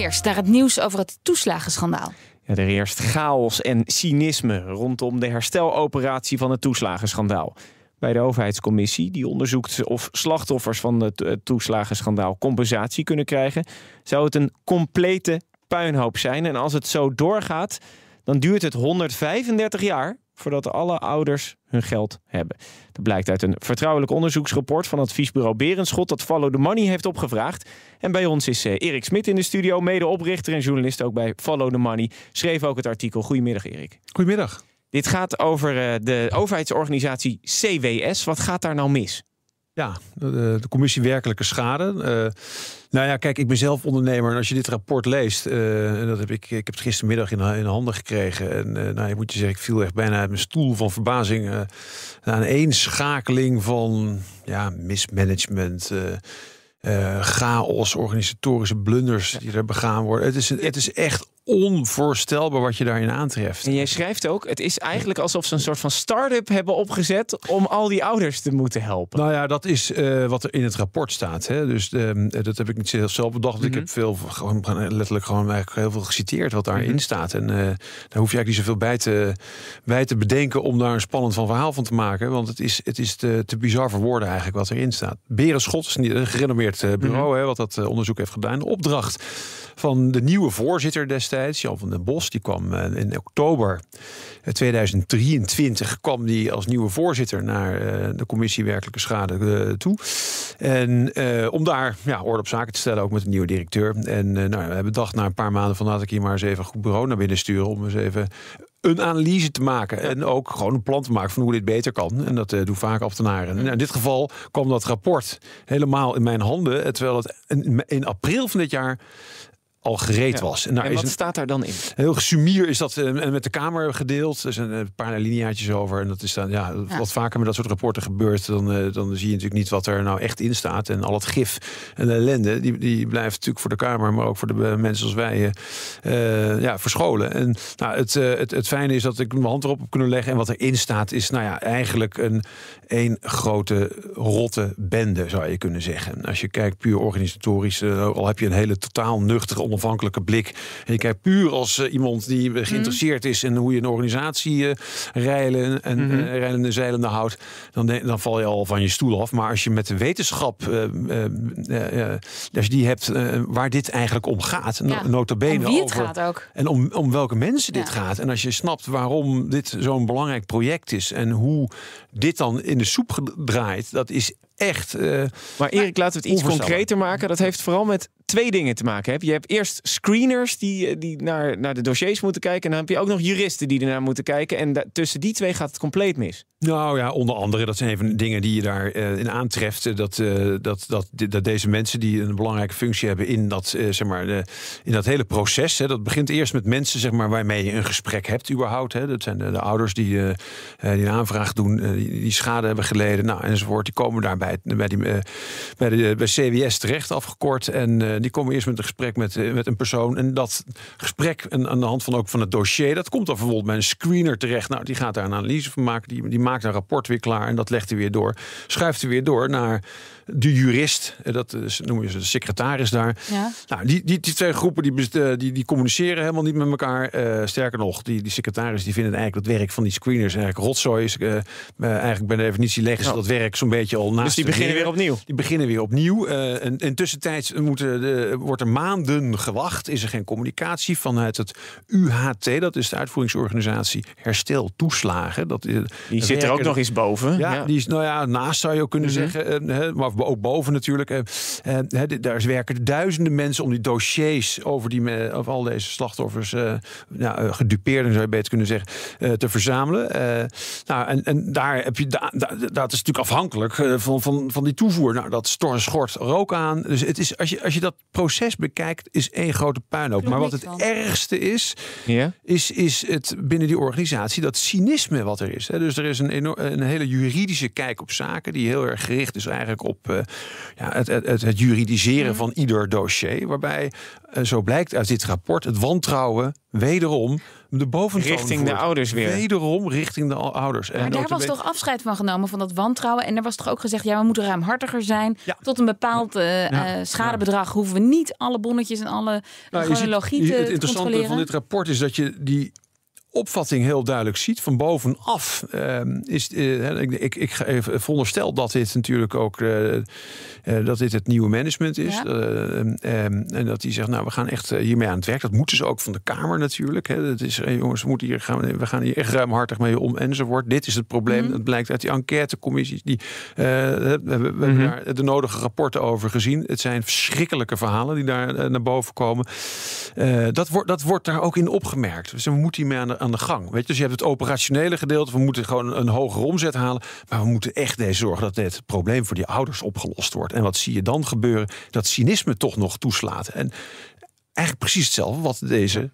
eerst naar het nieuws over het toeslagenschandaal. Ja, er eerst chaos en cynisme rondom de hersteloperatie van het toeslagenschandaal. Bij de overheidscommissie, die onderzoekt of slachtoffers van het toeslagenschandaal compensatie kunnen krijgen, zou het een complete puinhoop zijn. En als het zo doorgaat, dan duurt het 135 jaar voordat alle ouders hun geld hebben. Dat blijkt uit een vertrouwelijk onderzoeksrapport van adviesbureau Berenschot dat Follow the Money heeft opgevraagd. En bij ons is eh, Erik Smit in de studio, medeoprichter en journalist ook bij Follow the Money. Schreef ook het artikel. Goedemiddag Erik. Goedemiddag. Dit gaat over eh, de overheidsorganisatie CWS. Wat gaat daar nou mis? Ja, de, commissie werkelijke schade. Eh, nou ja, kijk, ik ben zelf ondernemer. En als je dit rapport leest, eh, en dat heb ik, ik heb het gistermiddag in, in handen gekregen. En uh, nou, ik moet je zeggen, ik viel echt bijna uit mijn stoel van verbazing. aan een schakeling van ja, mismanagement. chaos, organisatorische blunders die er begaan worden. Het is, het is echt onvoorstelbaar wat je daarin aantreft. En jij schrijft ook, het is eigenlijk alsof ze een soort van start-up hebben opgezet om al die ouders te moeten helpen. Nou ja, dat is eh, wat er in het rapport staat. Hè. Dus ehm, dat heb ik niet zelf bedacht. Mm Ik mhm. heb veel, letterlijk gewoon heel veel geciteerd wat daarin mhm. staat. En eh, daar hoef je eigenlijk niet zoveel bij te, bij te bedenken om daar een spannend van verhaal van te maken. Want het is, het is te, te bizar voor woorden eigenlijk wat erin staat. Beren is een gerenommeerd eh, bureau mhm. hè, wat dat onderzoek heeft gedaan. De opdracht van de nieuwe voorzitter destijds, Jan van den Bos. Die kwam eh, in oktober 2023 eh, kwam die als nieuwe voorzitter naar eh, de commissie werkelijke schade toe. En om daar ja, orde op zaken te stellen, ook met een nieuwe directeur. En nou, we hebben bedacht na een paar maanden van laat ik hier maar eens even een goed bureau naar binnen sturen om eens even een analyse te maken. En ook gewoon een plan te maken van hoe dit beter kan. En dat uh, doen vaak ambtenaren. En nou, in dit geval kwam dat rapport helemaal in mijn handen. Terwijl het in april van dit jaar al gereed was. En, daar wat is een, staat daar dan in? Heel sumier is dat en eh, met de Kamer gedeeld. Er zijn eh, een paar liniaatjes over. En dat is dan, ja, wat vaker met dat soort rapporten gebeurt, dan, eh, dan zie je natuurlijk niet wat er nou echt in staat. En al het gif en de ellende, die, die blijft natuurlijk voor de Kamer, maar ook voor de mensen als wij, uh, ja, verscholen. En nou, het, het, het fijne is dat ik mijn hand erop heb kunnen leggen. En wat erin staat is, nou ja, eigenlijk een één grote rotte bende, zou je kunnen zeggen. Als je kijkt puur organisatorisch, al heb je een hele totaal nuchtere onafhankelijke blik. En ik kijk puur als eh, iemand die mhm. geïnteresseerd is in hoe je een organisatie uh, eh, rijlen en mm -hmm. zeilende houdt. Dan, dan val je al van je stoel af. Maar als je met de wetenschap, als je die hebt waar dit eigenlijk om gaat. Ja. Nota bene wie het gaat ook. En om, om welke mensen dit gaat. En als je snapt waarom dit zo'n belangrijk project is. En hoe dit dan in de soep draait. Dat is echt. Eh, maar Erik, laten we het iets concreter maken. Dat heeft vooral met twee dingen te maken. Heb. Je hebt eerst screeners die, eh, die naar, naar de dossiers moeten kijken. En dan heb je ook nog juristen die ernaar moeten kijken. En tussen die twee gaat het compleet mis. Nou ja, onder andere, dat zijn even dingen die je daarin eh, in aantreft. Dat, dat, dat, dat deze mensen die een belangrijke functie hebben in dat, zeg maar, in dat hele proces. Hè, dat begint eerst met mensen zeg maar, waarmee je een gesprek hebt überhaupt. Hè. Dat zijn de, ouders die, die een aanvraag doen, die, die, schade hebben geleden. Nou, enzovoort. Die komen daarbij bij, bij, die, eh, bij, de, bij CWS terecht afgekort. En eh, die komen eerst met een gesprek met, eh, met een persoon. En dat gesprek en, aan de hand van ook van het dossier, dat komt dan bijvoorbeeld bij een screener terecht. Nou, die gaat daar een analyse van maken. Die, die maakt een rapport weer klaar en dat legt hij weer door. Schuift hij weer door naar de jurist. Dat is, noemen ze de secretaris daar. Ja. Nou, die, die, die twee groepen die, die, die communiceren helemaal niet met elkaar. sterker nog, die, die secretaris die vinden eigenlijk het werk van die screeners eigenlijk rotzooi. Is, uh, uh, eigenlijk bij de definitie leggen ze dat werk zo'n beetje al naast die beginnen weer opnieuw. Die beginnen weer opnieuw. Uh, eh, en, tussentijds moeten de, wordt er maanden gewacht. Is er geen communicatie vanuit het UHT. Dat is de uitvoeringsorganisatie Herstel Toeslagen. Dat, die zit er ook nog eens boven. Ja, die is nou ja, naast zou je ook kunnen mhm. zeggen. Eh, maar ook boven natuurlijk. Eh, daar werken duizenden mensen om die dossiers over, die, over al deze slachtoffers. nou, gedupeerden zou je beter kunnen zeggen. te verzamelen. nou, en, en daar heb je. dat is natuurlijk afhankelijk van van, van, die toevoer. Nou, dat stort schort rook aan. Dus het is, als, je, als je dat proces bekijkt, is één grote puinhoop. Maar wat het ergste is, ja? is, is het binnen die organisatie dat cynisme wat er is. Dus er is een, een hele juridische kijk op zaken, die heel erg gericht is eigenlijk op eh, ja, het, het, het, juridiseren mhm. van ieder dossier. Waarbij, eh, zo blijkt uit dit rapport, het wantrouwen wederom de boventoon richting de ouders weer. Wederom richting de ouders. En maar daar was toch afscheid van genomen van dat wantrouwen en er was toch ook gezegd ja we moeten ruimhartiger zijn tot een bepaald eh, eh, schadebedrag hoeven we niet alle bonnetjes en alle nou, te ziet, Het interessante van dit rapport is dat je die opvatting heel duidelijk ziet van bovenaf. Ehm, is, uh, ik, ik, ik, even veronderstel dat dit natuurlijk ook eh, eh, dat dit het nieuwe management is. Ehm, ehm, en dat die zegt, nou, we gaan echt hiermee aan het werk. Dat moeten ze ook van de Kamer natuurlijk. Hè. Dat is, jongens, we, moeten hier gaan, we gaan hier echt ruimhartig mee om enzovoort. Dit is het probleem. Mm Dat blijkt uit die enquêtecommissies. Die, we, hebben mhm. daar de nodige rapporten over gezien. Het zijn verschrikkelijke verhalen die daar naar boven komen. dat, wordt, dat wordt daar ook in opgemerkt. Dus we moeten hiermee aan de aan de gang. Weet je? Dus je hebt het operationele gedeelte. We moeten gewoon een hogere omzet halen. Maar we moeten echt deze zorgen dat dit probleem voor die ouders opgelost wordt. En wat zie je dan gebeuren? Dat cynisme toch nog toeslaat. En eigenlijk precies hetzelfde wat deze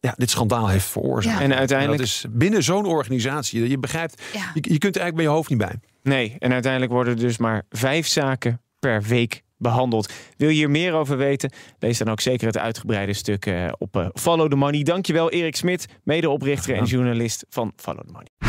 ja, dit schandaal heeft veroorzaakt. En uiteindelijk. dat is binnen zo'n organisatie. Je begrijpt, ja. je, kunt er eigenlijk bij je hoofd niet bij. Nee, en uiteindelijk worden dus maar vijf zaken per week behandeld. Wil je hier meer over weten? Lees dan ook zeker het uitgebreide stuk eh, op eh, Follow the Money. Dankjewel Erik Smit, medeoprichter en journalist van Follow the Money.